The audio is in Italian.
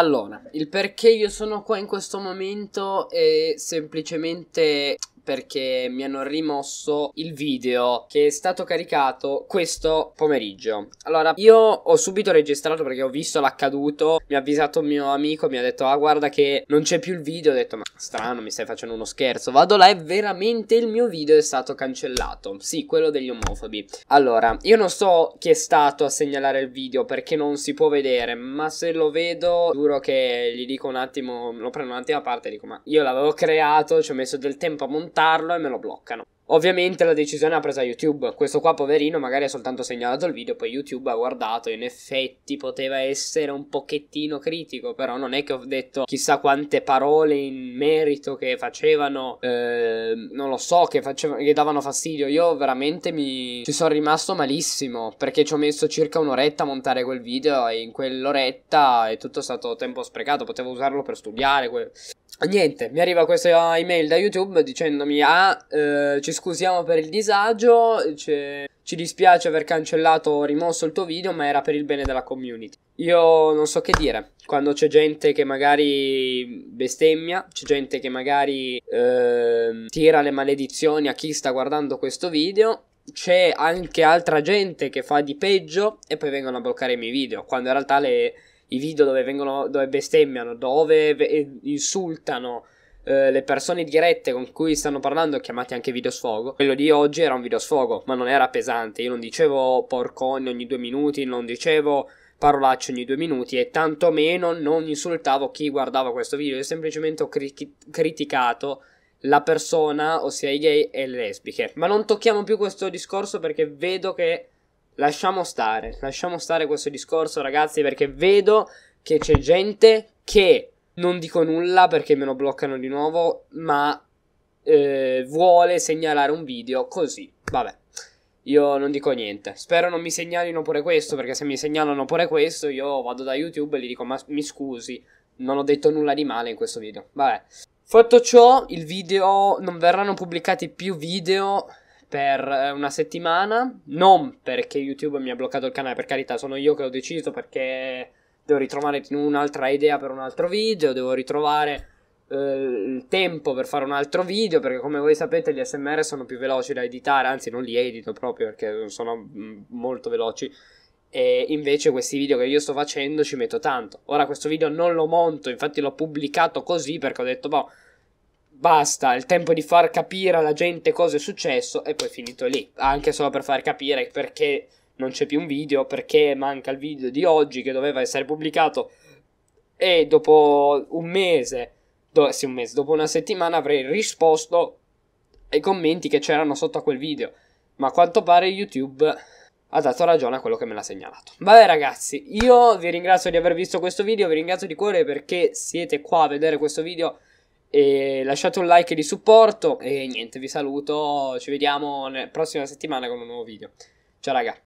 Allora, il perché io sono qua in questo momento è semplicemente perché mi hanno rimosso il video che è stato caricato questo pomeriggio. Allora, io ho subito registrato perché ho visto l'accaduto, mi ha avvisato un mio amico, mi ha detto "Ah, guarda che non c'è più il video". Ho detto "Ma strano, mi stai facendo uno scherzo". Vado là e veramente il mio video è stato cancellato. Sì, quello degli omofobi. Allora, io non so chi è stato a segnalare il video perché non si può vedere, ma se lo vedo, giuro che gli dico un attimo, lo prendo un attimo a parte e dico "Ma io l'avevo creato, ci ho messo del tempo a montare riportarlo e me lo bloccano. Ovviamente la decisione ha presa YouTube, questo qua poverino magari ha soltanto segnalato il video, poi YouTube ha guardato, in effetti poteva essere un pochettino critico, però non è che ho detto chissà quante parole in merito che facevano, eh, non lo so, che, facevano, che davano fastidio, io veramente mi ci sono rimasto malissimo, perché ci ho messo circa un'oretta a montare quel video e in quell'oretta è tutto stato tempo sprecato, potevo usarlo per studiare. Que- Niente, mi arriva questa email da YouTube dicendomi ah, eh, ci scusiamo per il disagio, ci, ci dispiace aver cancellato o rimosso il tuo video, ma era per il bene della community. Io non so che dire, quando c'è gente che magari bestemmia, c'è gente che magari eh, tira le maledizioni a chi sta guardando questo video, c'è anche altra gente che fa di peggio e poi vengono a bloccare i miei video, quando in realtà le i video dove, vengono, dove bestemmiano, dove ve- eh, insultano eh, le persone dirette con cui stanno parlando, chiamati anche video sfogo. Quello di oggi era un video sfogo, ma non era pesante. Io non dicevo porconi ogni due minuti, non dicevo parolacce ogni due minuti e tantomeno non insultavo chi guardava questo video. Io semplicemente ho cri- criticato la persona, ossia i gay e le lesbiche. Ma non tocchiamo più questo discorso perché vedo che lasciamo stare, lasciamo stare questo discorso ragazzi perché vedo che c'è gente che non dico nulla perché me lo bloccano di nuovo, ma eh, vuole segnalare un video così. Vabbè, io non dico niente. Spero non mi segnalino pure questo perché se mi segnalano pure questo io vado da YouTube e gli dico ma mi scusi, non ho detto nulla di male in questo video. Vabbè. Fatto ciò, il video non verranno pubblicati più video per eh, una settimana. Non perché YouTube mi ha bloccato il canale, per carità, sono io che ho deciso perché devo ritrovare un'altra idea per un altro video, devo ritrovare eh, il tempo per fare un altro video, perché come voi sapete gli SMR sono più veloci da editare, anzi non li edito proprio perché sono mm, molto veloci. E invece questi video che io sto facendo ci metto tanto. Ora questo video non lo monto, infatti l'ho pubblicato così perché ho detto, boh, basta, il tempo di far capire alla gente cosa è successo e poi finito lì, anche solo per far capire perché non c'è più un video, perché manca il video di oggi che doveva essere pubblicato e dopo un mese, do, sì un mese, dopo una settimana avrei risposto ai commenti che c'erano sotto a quel video, ma a quanto pare YouTube ha dato ragione a quello che me l'ha segnalato. Vabbè ragazzi, io vi ringrazio di aver visto questo video, vi ringrazio di cuore perché siete qua a vedere questo video e lasciate un like di supporto e niente, vi saluto, ci vediamo prossima settimana con un nuovo video. Ciao raga.